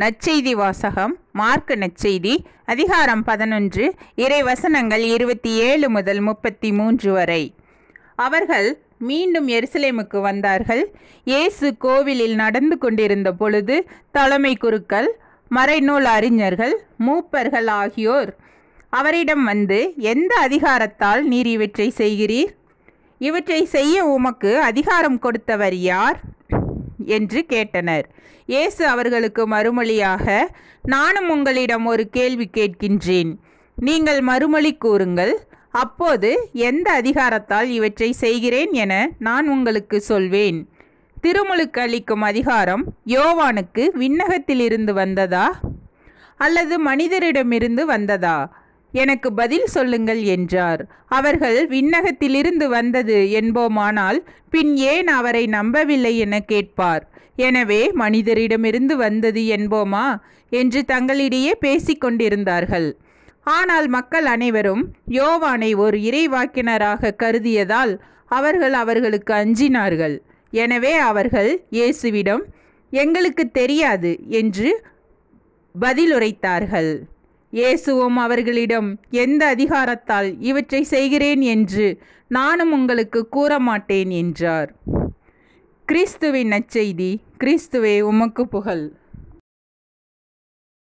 நற்செய்தி வாசகம் மார்க்கு நற்செய்தி அதிகாரம் பதினொன்று இறை வசனங்கள் இருபத்தி ஏழு முதல் முப்பத்தி மூன்று வரை அவர்கள் மீண்டும் எருசலேமுக்கு வந்தார்கள் இயேசு கோவிலில் நடந்து கொண்டிருந்த பொழுது தலைமை குருக்கள் மறைநூல் அறிஞர்கள் மூப்பர்கள் ஆகியோர் அவரிடம் வந்து எந்த அதிகாரத்தால் நீர் இவற்றை செய்கிறீர் இவற்றை செய்ய உமக்கு அதிகாரம் கொடுத்தவர் யார் என்று கேட்டனர் இயேசு அவர்களுக்கு மறுமொழியாக நானும் உங்களிடம் ஒரு கேள்வி கேட்கின்றேன் நீங்கள் மறுமொழி கூறுங்கள் அப்போது எந்த அதிகாரத்தால் இவற்றை செய்கிறேன் என நான் உங்களுக்கு சொல்வேன் திருமுழுக்கு அளிக்கும் அதிகாரம் யோவானுக்கு விண்ணகத்திலிருந்து வந்ததா அல்லது மனிதரிடமிருந்து வந்ததா எனக்கு பதில் சொல்லுங்கள் என்றார் அவர்கள் விண்ணகத்திலிருந்து வந்தது என்போமானால் பின் ஏன் அவரை நம்பவில்லை என கேட்பார் எனவே மனிதரிடமிருந்து வந்தது என்போமா என்று தங்களிடையே பேசிக்கொண்டிருந்தார்கள் ஆனால் மக்கள் அனைவரும் யோவானை ஒரு இறைவாக்கினராக கருதியதால் அவர்கள் அவர்களுக்கு அஞ்சினார்கள் எனவே அவர்கள் இயேசுவிடம் எங்களுக்கு தெரியாது என்று பதிலுரைத்தார்கள் இயேசுவும் அவர்களிடம் எந்த அதிகாரத்தால் இவற்றை செய்கிறேன் என்று நானும் உங்களுக்கு கூற மாட்டேன் என்றார் கிறிஸ்துவின் நச்செய்தி கிறிஸ்துவே உமக்கு புகழ்